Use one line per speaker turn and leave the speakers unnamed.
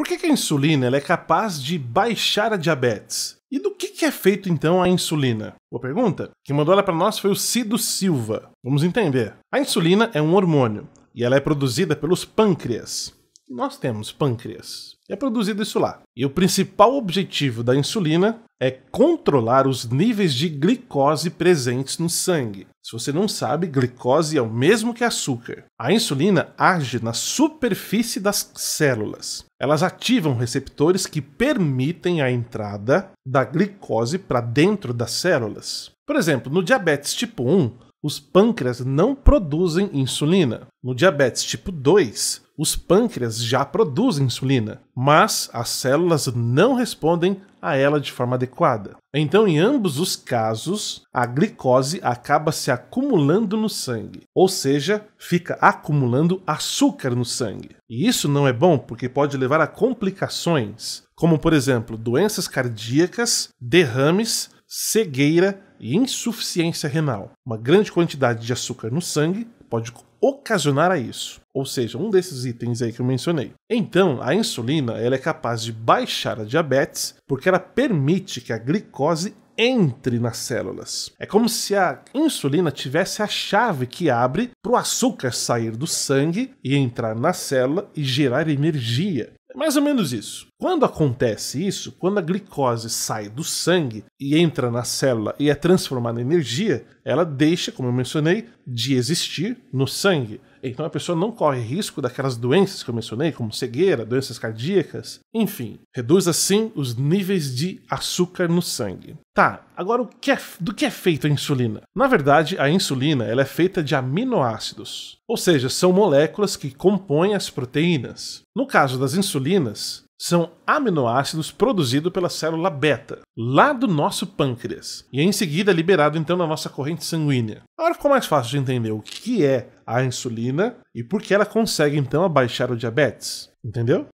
Por que, que a insulina é capaz de baixar a diabetes? E do que, que é feito então a insulina? Boa pergunta. Quem mandou ela para nós foi o Cido Silva. Vamos entender. A insulina é um hormônio e ela é produzida pelos pâncreas. Nós temos pâncreas. É produzido isso lá. E o principal objetivo da insulina é controlar os níveis de glicose presentes no sangue. Se você não sabe, glicose é o mesmo que açúcar. A insulina age na superfície das células. Elas ativam receptores que permitem a entrada da glicose para dentro das células. Por exemplo, no diabetes tipo 1, os pâncreas não produzem insulina. No diabetes tipo 2, os pâncreas já produzem insulina, mas as células não respondem a ela de forma adequada. Então, em ambos os casos, a glicose acaba se acumulando no sangue, ou seja, fica acumulando açúcar no sangue. E isso não é bom porque pode levar a complicações, como por exemplo, doenças cardíacas, derrames, cegueira e insuficiência renal. Uma grande quantidade de açúcar no sangue pode ocasionar a isso, ou seja, um desses itens aí que eu mencionei. Então, a insulina ela é capaz de baixar a diabetes porque ela permite que a glicose entre nas células. É como se a insulina tivesse a chave que abre para o açúcar sair do sangue e entrar na célula e gerar energia. É mais ou menos isso. Quando acontece isso, quando a glicose sai do sangue e entra na célula e é transformada em energia, ela deixa, como eu mencionei, de existir no sangue. Então a pessoa não corre risco daquelas doenças que eu mencionei, como cegueira, doenças cardíacas, enfim, reduz assim os níveis de açúcar no sangue. Tá, agora que é, do que é feita a insulina? Na verdade, a insulina ela é feita de aminoácidos, ou seja, são moléculas que compõem as proteínas. No caso das insulinas, são aminoácidos produzidos pela célula beta, lá do nosso pâncreas, e é em seguida liberado então na nossa corrente sanguínea. Agora ficou mais fácil de entender o que é a insulina e por que ela consegue então abaixar o diabetes, entendeu?